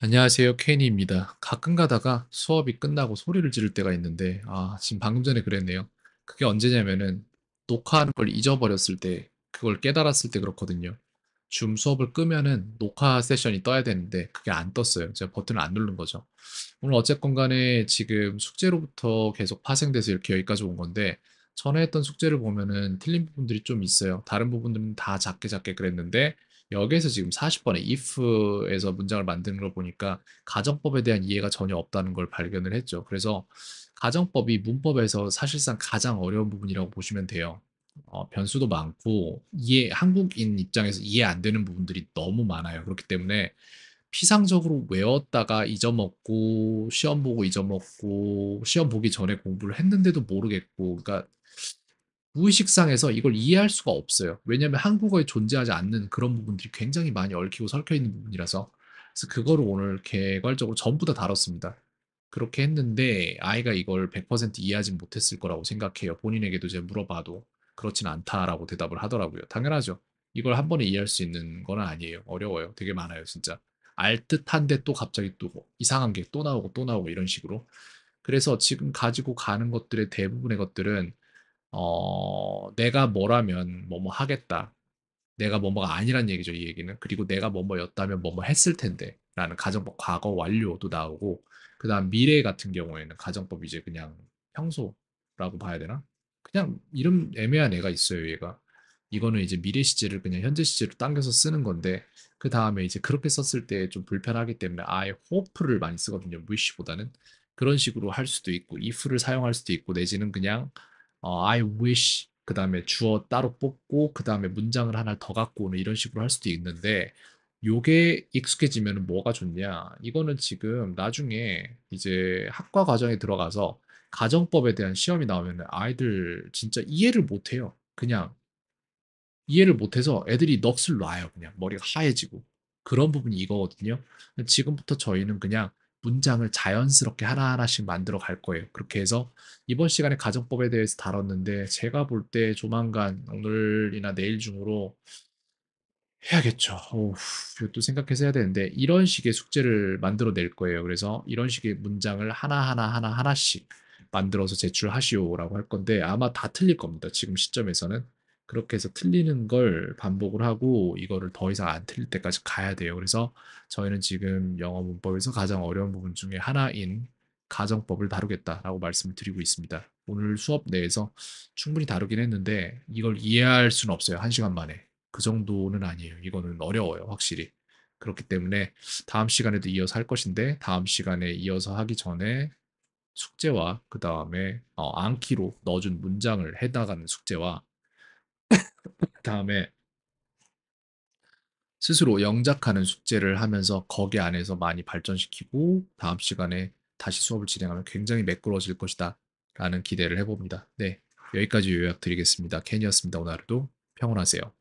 안녕하세요. 케니입니다. 가끔 가다가 수업이 끝나고 소리를 지를 때가 있는데, 아, 지금 방금 전에 그랬네요. 그게 언제냐면은 녹화하는 걸 잊어버렸을 때, 그걸 깨달았을 때 그렇거든요. 줌 수업을 끄면은 녹화 세션이 떠야 되는데, 그게 안 떴어요. 제가 버튼을 안 누른 거죠. 오늘 어쨌건 간에 지금 숙제로부터 계속 파생돼서 이렇게 여기까지 온 건데, 전에 했던 숙제를 보면은 틀린 부분들이 좀 있어요. 다른 부분들은 다 작게 작게 그랬는데, 여기에서 지금 40번의 if에서 문장을 만드는 걸 보니까 가정법에 대한 이해가 전혀 없다는 걸 발견을 했죠. 그래서 가정법이 문법에서 사실상 가장 어려운 부분이라고 보시면 돼요. 어, 변수도 많고 이해 한국인 입장에서 이해 안 되는 부분들이 너무 많아요. 그렇기 때문에 피상적으로 외웠다가 잊어먹고 시험 보고 잊어먹고 시험 보기 전에 공부를 했는데도 모르겠고 그러니까 무의식상에서 이걸 이해할 수가 없어요. 왜냐하면 한국어에 존재하지 않는 그런 부분들이 굉장히 많이 얽히고 설켜 있는 부분이라서 그래서 그거를 오늘 개괄적으로 전부 다 다뤘습니다. 그렇게 했는데 아이가 이걸 100% 이해하지 못했을 거라고 생각해요. 본인에게도 제가 물어봐도 그렇진 않다라고 대답을 하더라고요. 당연하죠. 이걸 한 번에 이해할 수 있는 건 아니에요. 어려워요. 되게 많아요, 진짜. 알 듯한데 또 갑자기 또 뭐 이상한 게 또 나오고 또 나오고 이런 식으로. 그래서 지금 가지고 가는 것들의 대부분의 것들은 어, 내가 뭐라면 뭐뭐 하겠다. 내가 뭐뭐가 아니란 얘기죠, 이 얘기는. 그리고 내가 뭐뭐였다면 뭐뭐 했을 텐데. 라는 가정법 과거 완료도 나오고, 그 다음 미래 같은 경우에는 가정법 이제 그냥 평소라고 봐야 되나? 그냥 이름 애매한 애가 있어요, 얘가. 이거는 이제 미래 시제를 그냥 현재 시제로 당겨서 쓰는 건데, 그 다음에 이제 그렇게 썼을 때 좀 불편하기 때문에 아예 hope를 많이 쓰거든요, wish보다는. 그런 식으로 할 수도 있고, if를 사용할 수도 있고, 내지는 그냥 어, I wish 그 다음에 주어 따로 뽑고 그 다음에 문장을 하나 더 갖고 오는 이런 식으로 할 수도 있는데 요게 익숙해지면 뭐가 좋냐 이거는 지금 나중에 이제 학과 과정에 들어가서 가정법에 대한 시험이 나오면 아이들 진짜 이해를 못해요 그냥 이해를 못해서 애들이 넋을 놔요 그냥 머리가 하얘지고 그런 부분이 이거거든요 지금부터 저희는 그냥 문장을 자연스럽게 하나하나씩 만들어 갈 거예요. 그렇게 해서 이번 시간에 가정법에 대해서 다뤘는데 제가 볼 때 조만간 오늘이나 내일 중으로 해야겠죠. 어 이것도 생각해서 해야 되는데 이런 식의 숙제를 만들어 낼 거예요. 그래서 이런 식의 문장을 하나하나 하나 하나씩 만들어서 제출하시오라고 할 건데 아마 다 틀릴 겁니다. 지금 시점에서는 그렇게 해서 틀리는 걸 반복을 하고 이거를 더 이상 안 틀릴 때까지 가야 돼요. 그래서 저희는 지금 영어 문법에서 가장 어려운 부분 중에 하나인 가정법을 다루겠다라고 말씀을 드리고 있습니다. 오늘 수업 내에서 충분히 다루긴 했는데 이걸 이해할 수는 없어요. 한 시간 만에. 그 정도는 아니에요. 이거는 어려워요. 확실히. 그렇기 때문에 다음 시간에도 이어서 할 것인데 다음 시간에 이어서 하기 전에 숙제와 그 다음에 어, 암기로 넣어준 문장을 해나가는 숙제와 그 다음에 스스로 영작하는 숙제를 하면서 거기 안에서 많이 발전시키고 다음 시간에 다시 수업을 진행하면 굉장히 매끄러워질 것이다 라는 기대를 해봅니다. 네, 여기까지 요약드리겠습니다. 켄이었습니다. 오늘 하루도 평온하세요.